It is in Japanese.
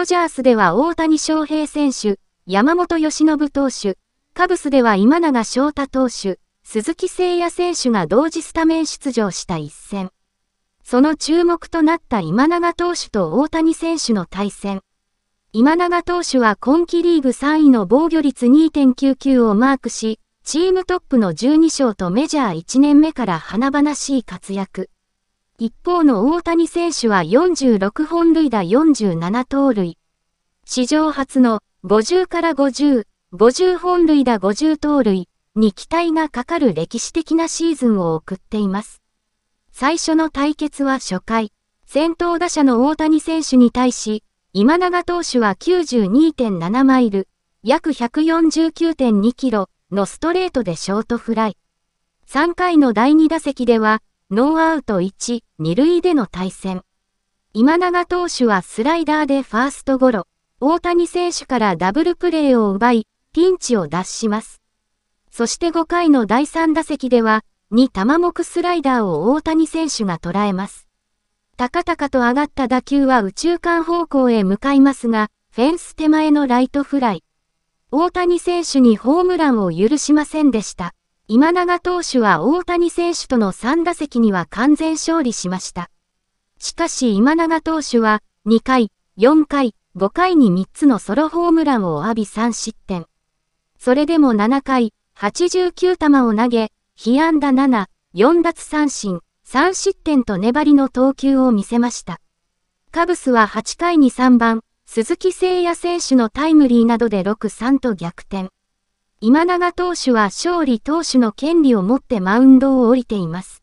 ドジャースでは大谷翔平選手、山本由伸投手、カブスでは今永翔太投手、鈴木誠也選手が同時スタメン出場した一戦。その注目となった今永投手と大谷選手の対戦。今永投手は今季リーグ3位の防御率2.99をマークし、チームトップの12勝とメジャー1年目から華々しい活躍。一方の大谷選手は46本塁打47盗塁。史上初の50から50、50本塁打50盗塁に期待がかかる歴史的なシーズンを送っています。最初の対決は初回、先頭打者の大谷選手に対し、今永投手は92.7マイル、約149.2キロのストレートでショートフライ。3回の第2打席では、ノーアウト1、2塁での対戦。今永投手はスライダーでファーストゴロ、大谷選手からダブルプレーを奪い、ピンチを脱します。そして5回の第3打席では、2玉目スライダーを大谷選手が捉えます。高々と上がった打球は宇宙間方向へ向かいますが、フェンス手前のライトフライ。大谷選手にホームランを許しませんでした。今永投手は大谷選手との3打席には完全勝利しました。しかし今永投手は2回、4回、5回に3つのソロホームランを浴び3失点。それでも7回、89球を投げ、被安打7、4奪三振、3失点と粘りの投球を見せました。カブスは8回に3番、鈴木誠也選手のタイムリーなどで6-3と逆転。今永投手は勝利投手の権利を持ってマウンドを降りています。